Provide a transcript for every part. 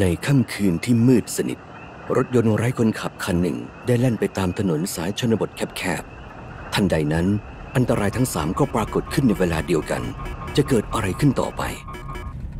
ในค่ำคืนที่มืดสนิทรถยนต์ไร้คนขับคันหนึ่ง ได้แล่นไปตามถนนสายชนบทแคบๆ ทันใดนั้น อันตรายทั้งสามก็ปรากฏขึ้นในเวลาเดียวกัน จะเกิดอะไรขึ้นต่อไป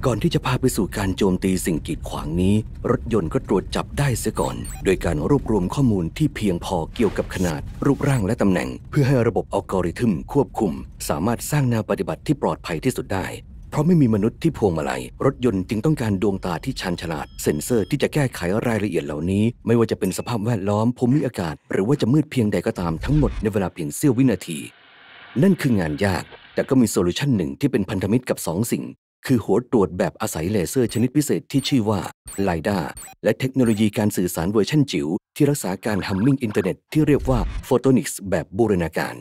ก่อนที่จะพาไปสู่การโจมตีสิ่งกีดขวางนี้ รถยนต์ก็ตรวจจับได้เสียก่อน โดยการรวบรวมข้อมูลที่เพียงพอเกี่ยวกับขนาดรูปร่างและตำแหน่ง เพื่อให้ระบบอัลกอริทึมควบคุม สามารถสร้างแนวปฏิบัติที่ปลอดภัยที่สุดได้เพราะไม่มีมนุษย์ที่พวงมาลัยรถยนต์จึงต้องการดวงตาที่ชันฉลาดเซ็นเซอร์ที่จะแก้ไขรายละเอียดเหล่านี้ ไม่ว่าจะเป็นสภาพแวดล้อมภูมิอากาศหรือว่าจะมืดเพียงใดก็ตามทั้งหมดในเวลาเพียงเสี้ยววินาที นั่นคืองานยาก แต่ก็มีโซลูชันหนึ่งที่เป็นพันธมิตรกับ 2 สิ่ง คือหัวตรวจแบบอาศัยเลเซอร์ ชนิดพิเศษที่ชื่อว่าไลด้าและเทคโนโลยีการสื่อสารเวอร์ชันจิ๋วที่รักษาการฮัมมิงอินเทอร์เน็ตที่เรียกว่าโฟโตนิกส์แบบบูรณาการ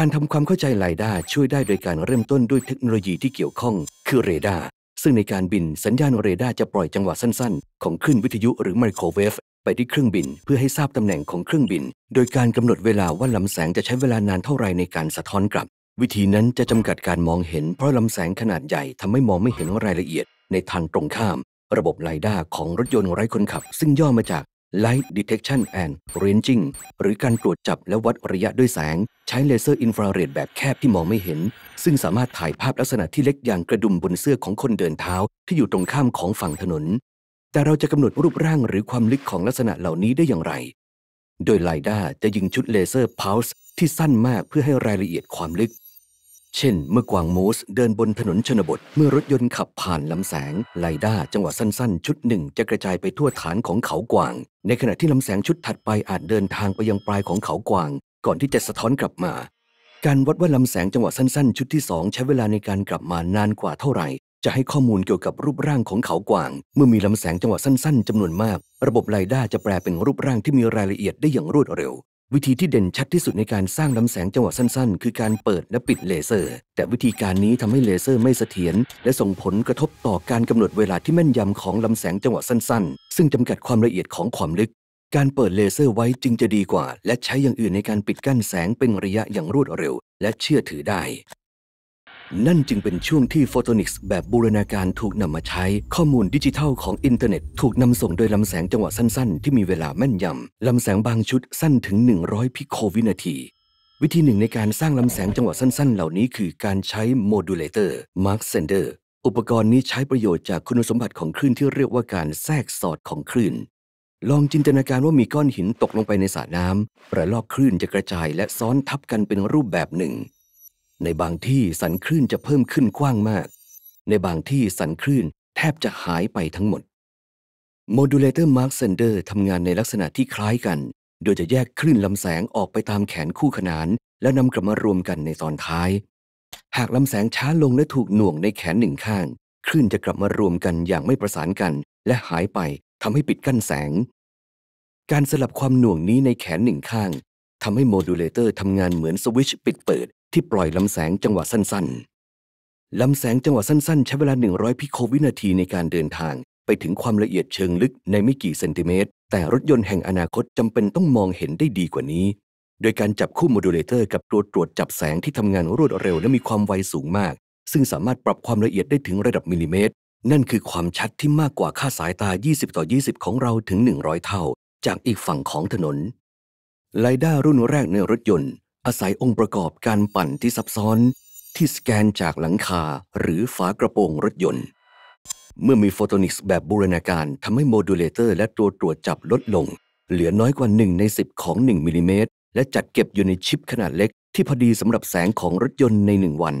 การทำความเข้าใจไรด้าช่วยได้โดยการเริ่มต้นด้วยเทคโนโลยีที่เกี่ยวข้องคือเรดาร์ซึ่งในการบินสัญญาณเรดาร์จะปล่อยจังหวะสั้นๆ ของคลื่นวิทยุหรือไมโครเวฟไปที่เครื่องบินเพื่อให้ทราบตำแหน่งของเครื่องบินโดยการกำหนดเวลาว่าลำแสงจะใช้เวลานานเท่าไรในการสะท้อนกลับ วิธีนั้นจะจำกัดการมองเห็นเพราะลำแสงขนาดใหญ่ทำให้มองไม่เห็นรายละเอียดในทางตรงข้ามระบบไรด้าของรถยนต์ไร้คนขับซึ่งย่อมาจาก Light Detection and Ranging หรือการตรวจจับและวัดระยะด้วยแสง ใช้เลเซอร์อินฟราเรดแบบแคบที่มองไม่เห็น ซึ่งสามารถถ่ายภาพลักษณะที่เล็กอย่างกระดุมบนเสื้อของคนเดินเท้า ที่อยู่ตรงข้ามของฝั่งถนน แต่เราจะกำหนดรูปร่างหรือความลึกของลักษณะเหล่านี้ได้อย่างไร โดยไลด้าจะยิงชุดเลเซอร์พาวส์ที่สั้นมากเพื่อให้รายละเอียดความลึกเช่นเมื่อกวางมูสเดินบนถนนชนบท เมื่อรถยนต์ขับผ่านลำแสง ไลด้าจังหวะสั้น ๆ ชุดหนึ่ง จะกระจายไปทั่วฐานของเขากวาง ในขณะที่ลำแสงชุดถัดไปอาจเดินทางไปยังปลายของเขากวาง ก่อนที่จะสะท้อนกลับมา การวัดว่าลำแสงจังหวะสั้นๆ ชุดที่สองใช้เวลาในการกลับมานานกว่าเท่าไหร่ จะให้ข้อมูลเกี่ยวกับรูปร่างของเขากวาง เมื่อมีลำแสงจังหวะสั้นๆจำนวนมาก ระบบไลด้าจะแปลเป็นรูปร่างที่มีรายละเอียดได้อย่างรวดเร็ววิธีที่เด่นชัดที่สุดในการสร้างลำแสงจังหวะสั้นๆ คือการเปิดและปิดเลเซอร์ แต่วิธีการนี้ทำให้เลเซอร์ไม่เสถียรและส่งผลกระทบต่อการกำหนดเวลาที่แม่นยำของลำแสงจังหวะสั้นๆ ซึ่งจำกัดความละเอียดของความลึก การเปิดเลเซอร์ไว้จึงจะดีกว่าและใช้อย่างอื่นในการปิดกั้นแสงเป็นระยะอย่างรวดเร็วและเชื่อถือได้นั่นจึงเป็นช่วงที่โฟโตนิกส์แบบบูรณาการถูกนำมาใช้ข้อมูลดิจิทัลของอินเทอร์เน็ตถูกนำส่งโดยลำแสงจังหวะสั้นๆ ที่มีเวลาแม่นยำลำแสงบางชุดสั้นถึง 100 พิโควินาที วิธีหนึ่งในการสร้างลำแสงจังหวะสั้นๆ เหล่านี้คือการใช้โมดูลเลเตอร์มาร์คเซนเดอร์อุปกรณ์นี้ใช้ประโยชน์จากคุณสมบัติของคลื่นที่เรียกว่าการแทรกสอดของคลื่น ลองจินตนาการว่ามีก้อนหินตกลงไปในสระน้ำระลอกคลื่นจะกระจายและซ้อนทับกันเป็นรูปแบบหนึ่งในบางที่สันคลื่นจะเพิ่มขึ้นกว้างมาก ในบางที่สันคลื่นแทบจะหายไปทั้งหมดโมดูลเลเตอร์มาร์คเซนเดอร์ทำงานในลักษณะที่คล้ายกัน โดยจะแยกคลื่นลำแสงออกไปตามแขนคู่ขนาน แล้วนำกลับมารวมกันในตอนท้าย หากลำแสงช้าลงและถูกหน่วงในแขนหนึ่งข้างคลื่นจะกลับมารวมกันอย่างไม่ประสานกัน และหายไปทำให้ปิดกั้นแสง การสลับความหน่วงนี้ในแขนหนึ่งข้างทำให้โมดูลเลเตอร์ทำงานเหมือนสวิตช์ปิดเปิดที่ปล่อยลำแสงจังหวะสั้น ๆลำแสงจังหวะสั้น ๆ ใช้เวลา 100 พิโควินาทีในการเดินทาง ไปถึงความละเอียดเชิงลึกในไม่กี่เซนติเมตร แต่รถยนต์แห่งอนาคตจำเป็นต้องมองเห็นได้ดีกว่านี้ โดยการจับคู่โมดูลเลเตอร์กับตัวตรวจจับแสงที่ทำงานรวดเร็วและมีความไวสูงมาก ซึ่งสามารถปรับความละเอียดได้ถึงระดับมิลลิเมตร นั่นคือความชัดที่มากกว่าค่าสายตา 20ต่อ20 ของเราถึง 100 เท่า จากอีกฝั่งของถนน ไลด้ารุ่นแรกในรถยนต์อาศัยองค์ประกอบการปั่นที่ซับซ้อน ที่สแกนจากหลังคาหรือฝากระโปรงรถยนต์เมื่อมีโฟโตนิกส์แบบบูรณาการทำให้โมดูลเลเตอร์และตัวตรวจจับลดลง เหลือน้อยกว่า1ใน10ของ1มิลิเมตรและจัดเก็บอยู่ในชิปขนาดเล็กที่พอดีสำหรับแสงของรถยนต์ใน1วัน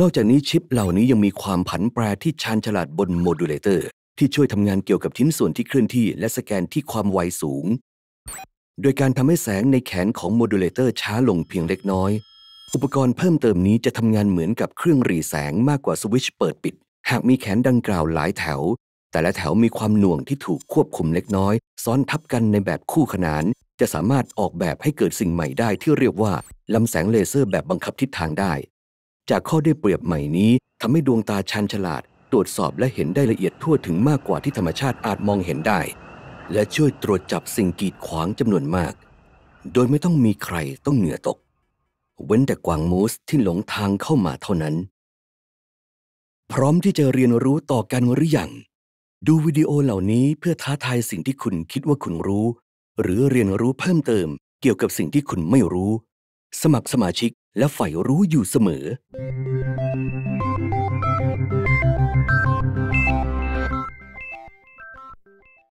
นอกจากนี้ชิปเหล่านี้ยังมีความผันแปรที่ชาญฉลาดบนโมดูลเลเตอร์ที่ช่วยทำงานเกี่ยวกับชิ้นส่วนที่เคลื่อนที่และสแกนที่ความไวสูงโดยการทำให้แสงในแขนของโมดูลเลเตอร์ช้าลงเพียงเล็กน้อย อุปกรณ์เพิ่มเติมนี้จะทำงานเหมือนกับเครื่องรีแสงมากกว่าสวิตช์เปิดปิด หากมีแขนดังกล่าวหลายแถว แต่ละแถวมีความหน่วงที่ถูกควบคุมเล็กน้อย ซ้อนทับกันในแบบคู่ขนาน จะสามารถออกแบบให้เกิดสิ่งใหม่ได้ที่เรียกว่าลำแสงเลเซอร์ แบบบังคับทิศทางได้ จากข้อได้เปรียบใหม่นี้ทำให้ดวงตาชันฉลาด ตรวจสอบและเห็นได้ละเอียดทั่วถึงมากกว่าที่ธรรมชาติอาจมองเห็นได้และช่วยตรวจจับสิ่งกีดขวางจำนวนมาก โดยไม่ต้องมีใครต้องเหงื่อตก เว้นแต่กวางมูสที่หลงทางเข้ามาเท่านั้น พร้อมที่จะเรียนรู้ต่อกันหรือยังดูวิดีโอเหล่านี้เพื่อท้าทายสิ่งที่คุณคิดว่าคุณรู้ หรือเรียนรู้เพิ่มเติม เกี่ยวกับสิ่งที่คุณไม่รู้ สมัครสมาชิกและใฝ่รู้อยู่เสมอ